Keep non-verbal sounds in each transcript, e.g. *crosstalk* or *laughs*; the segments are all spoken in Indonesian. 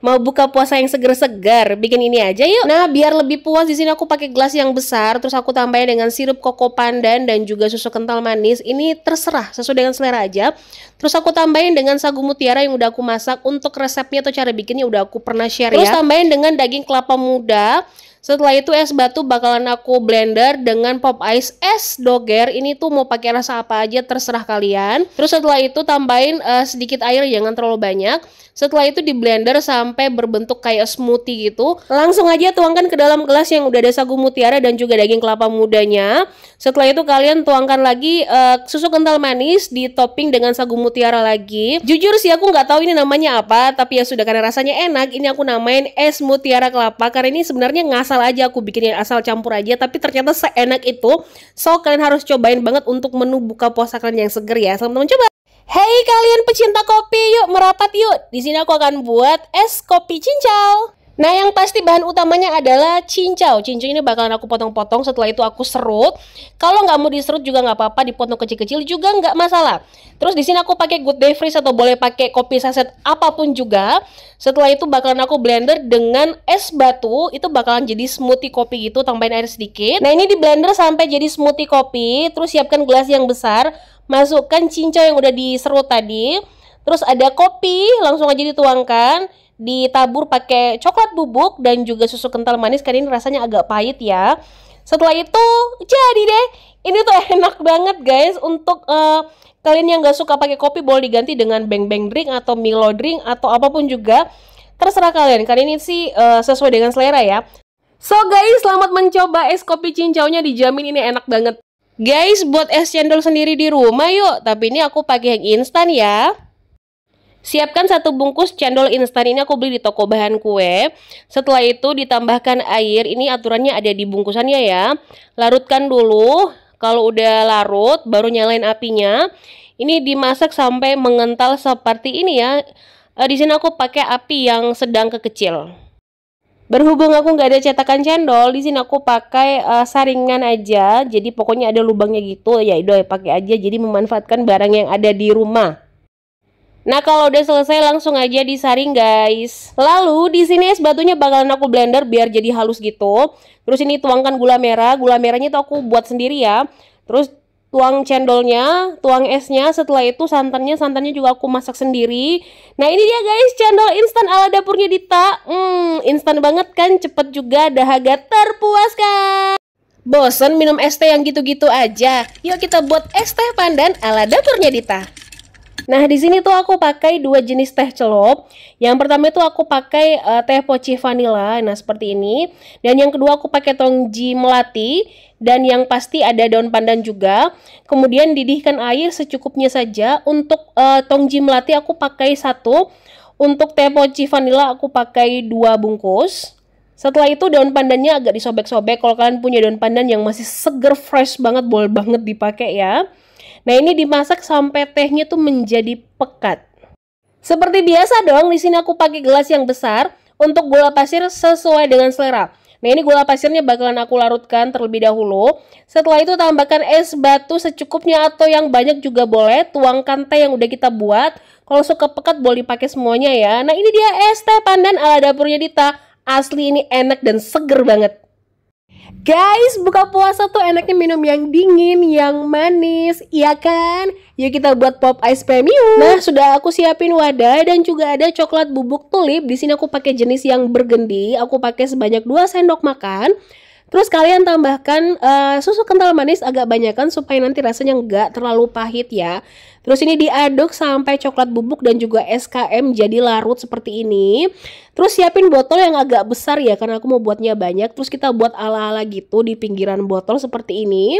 mau buka puasa yang seger-seger, bikin ini aja yuk. Nah, biar lebih puas di sini aku pakai gelas yang besar, terus aku tambahin dengan sirup koko pandan dan juga susu kental manis. Ini terserah sesuai dengan selera aja. Terus aku tambahin dengan sagu mutiara yang udah aku masak. Untuk resepnya atau cara bikinnya udah aku pernah share terus ya. Terus tambahin dengan daging kelapa muda. Setelah itu es batu bakalan aku blender dengan pop ice es doger. Ini tuh mau pakai rasa apa aja terserah kalian. Terus setelah itu tambahin uh, sedikit air jangan terlalu banyak. Setelah itu di blender sampai berbentuk kayak smoothie gitu. Langsung aja tuangkan ke dalam gelas yang udah ada sagu mutiara dan juga daging kelapa mudanya. Setelah itu kalian tuangkan lagi uh, susu kental manis di topping dengan sagu mutiara lagi. Jujur sih aku nggak tahu ini namanya apa, tapi ya sudah karena rasanya enak, ini aku namain es mutiara kelapa karena ini sebenarnya ngas asal aja aku bikin yang asal campur aja tapi ternyata seenak itu so kalian harus cobain banget untuk menu buka puasa kalian yang seger ya selamat teman coba Hei kalian pecinta kopi, yuk merapat yuk. Di sini aku akan buat es kopi cincau. Nah yang pasti bahan utamanya adalah cincau Cincau ini bakalan aku potong-potong setelah itu aku serut Kalau nggak mau diserut juga nggak apa-apa dipotong kecil-kecil juga nggak masalah Terus di sini aku pakai good day freeze atau boleh pakai kopi saset apapun juga Setelah itu bakalan aku blender dengan es batu Itu bakalan jadi smoothie kopi gitu tambahin air sedikit Nah ini di blender sampai jadi smoothie kopi Terus siapkan gelas yang besar Masukkan cincau yang udah diserut tadi Terus ada kopi langsung aja dituangkan ditabur pakai coklat bubuk dan juga susu kental manis karena ini rasanya agak pahit ya. Setelah itu jadi deh. Ini tuh *laughs* enak banget guys untuk uh, kalian yang gak suka pakai kopi boleh diganti dengan beng beng drink atau Milo drink atau apapun juga. Terserah kalian. Kalian ini sih uh, sesuai dengan selera ya. So guys, selamat mencoba es kopi cincaunya dijamin ini enak banget. Guys, buat es cendol sendiri di rumah yuk. Tapi ini aku pakai yang instan ya. Siapkan satu bungkus cendol instan ini aku beli di toko bahan kue. Setelah itu ditambahkan air. Ini aturannya ada di bungkusannya ya. Larutkan dulu. Kalau udah larut baru nyalain apinya. Ini dimasak sampai mengental seperti ini ya. E, di sini aku pakai api yang sedang kekecil. Berhubung aku nggak ada cetakan cendol, di sini aku pakai uh, saringan aja. Jadi pokoknya ada lubangnya gitu ya, udah pakai aja. Jadi memanfaatkan barang yang ada di rumah. Nah kalau udah selesai langsung aja disaring guys. Lalu di sini es batunya bakalan aku blender biar jadi halus gitu. Terus ini tuangkan gula merah. Gula merahnya tuh aku buat sendiri ya. Terus tuang cendolnya, tuang esnya. Setelah itu santannya, santannya juga aku masak sendiri. Nah ini dia guys cendol instan ala dapurnya Dita. Hmm instan banget kan, cepet juga dahaga terpuaskan. Bosen minum es teh yang gitu-gitu aja. Yuk kita buat es teh pandan ala dapurnya Dita. Nah, di sini tuh aku pakai dua jenis teh celup. Yang pertama itu aku pakai uh, teh poci vanilla. Nah, seperti ini. Dan yang kedua aku pakai tongji melati dan yang pasti ada daun pandan juga. Kemudian didihkan air secukupnya saja. Untuk uh, tongji melati aku pakai satu. Untuk teh poci vanilla aku pakai dua bungkus. Setelah itu daun pandannya agak disobek-sobek. Kalau kalian punya daun pandan yang masih seger fresh banget, boleh banget dipakai ya. Nah, ini dimasak sampai tehnya tuh menjadi pekat. Seperti biasa dong, di sini aku pakai gelas yang besar untuk gula pasir sesuai dengan selera. Nah, ini gula pasirnya bakalan aku larutkan terlebih dahulu. Setelah itu tambahkan es batu secukupnya atau yang banyak juga boleh. Tuangkan teh yang udah kita buat. Kalau suka pekat boleh pakai semuanya ya. Nah, ini dia es teh pandan ala dapurnya Dita. Asli ini enak dan seger banget. Guys, buka puasa tuh enaknya minum yang dingin, yang manis, iya kan? Yuk kita buat pop ice premium. Nah, sudah aku siapin wadah dan juga ada coklat bubuk tulip. Di sini aku pakai jenis yang bergendi, aku pakai sebanyak 2 sendok makan. Terus kalian tambahkan uh, susu kental manis agak banyakkan supaya nanti rasanya nggak terlalu pahit ya. Terus ini diaduk sampai coklat bubuk dan juga SKM jadi larut seperti ini. Terus siapin botol yang agak besar ya karena aku mau buatnya banyak. Terus kita buat ala-ala gitu di pinggiran botol seperti ini.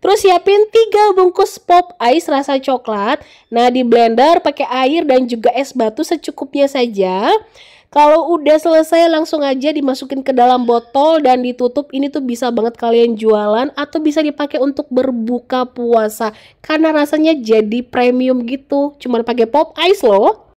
Terus siapin 3 bungkus pop ice rasa coklat. Nah, di blender pakai air dan juga es batu secukupnya saja. Kalau udah selesai langsung aja dimasukin ke dalam botol dan ditutup. Ini tuh bisa banget kalian jualan atau bisa dipakai untuk berbuka puasa karena rasanya jadi premium gitu. Cuman pakai pop ice loh.